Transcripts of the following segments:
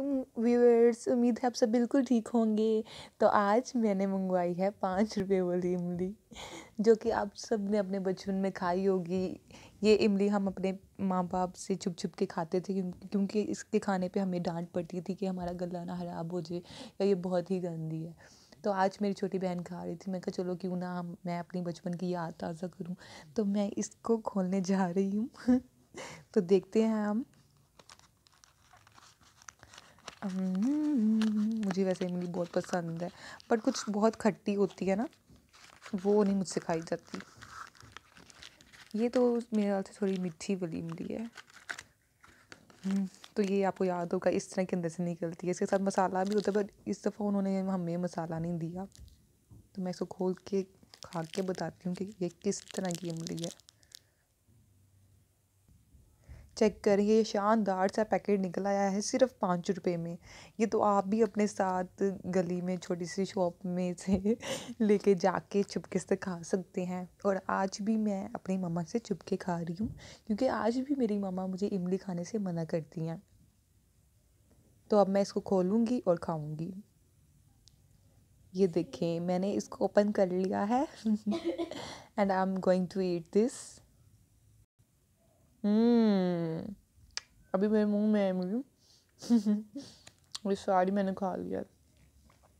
Welcome viewers उम्मीद है आप सब बिल्कुल ठीक होंगे तो आज मैंने मंगवाई है पाँच रुपये वाली इमली जो कि आप सब ने अपने बचपन में खाई होगी ये इमली हम अपने माँ बाप से छुप छुप के खाते थे क्योंकि इसके खाने पे हमें डांट पड़ती थी कि हमारा गला ना ख़राब हो जाए या ये बहुत ही गंदी है तो आज मेरी छोटी बहन खा रही थी मैं कहा चलो क्यों ना मैं अपनी बचपन की याद ताज़ा करूँ तो मैं इसको खोलने जा रही हूँ तो देखते हैं हम हम्म, मुझे वैसे इमली बहुत पसंद है बट कुछ बहुत खट्टी होती है ना वो नहीं मुझसे खाई जाती ये तो मेरे ख्याल से थोड़ी मीठी वाली इमली है हम्म, तो ये आपको याद होगा इस तरह के अंदर से निकलती है इसके साथ मसाला भी होता है बट इस दफ़ा उन्होंने हमें मसाला नहीं दिया तो मैं इसको खोल के खा के बताती हूँ कि ये किस तरह की इमली है चेक करिए शानदार सा पैकेट निकल आया है सिर्फ पाँच रुपये में ये तो आप भी अपने साथ गली में छोटी सी शॉप में से लेके जाके चुपके से खा सकते हैं और आज भी मैं अपनी मम्मा से चुपके खा रही हूँ क्योंकि आज भी मेरी मम्मा मुझे इमली खाने से मना करती हैं तो अब मैं इसको खोलूँगी और खाऊँगी ये देखें मैंने इसको ओपन कर लिया है and I am going to eat this hmm. अभी मेरे मुंह में है मुझे ये सारी मैंने खा लिया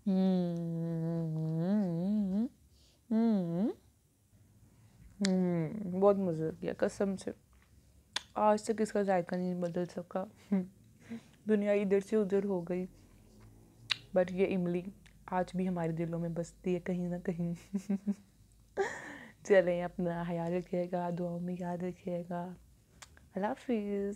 हम्म। हम्म। बहुत मज़ा किया गया कसम से आज तक इसका जायका नहीं बदल सका दुनिया इधर से उधर हो गई बट ये इमली आज भी हमारे दिलों में बसती है कहीं ना कहीं चलें अपना ख्याल रखिएगा दुआओं में याद रखिएगा I love you.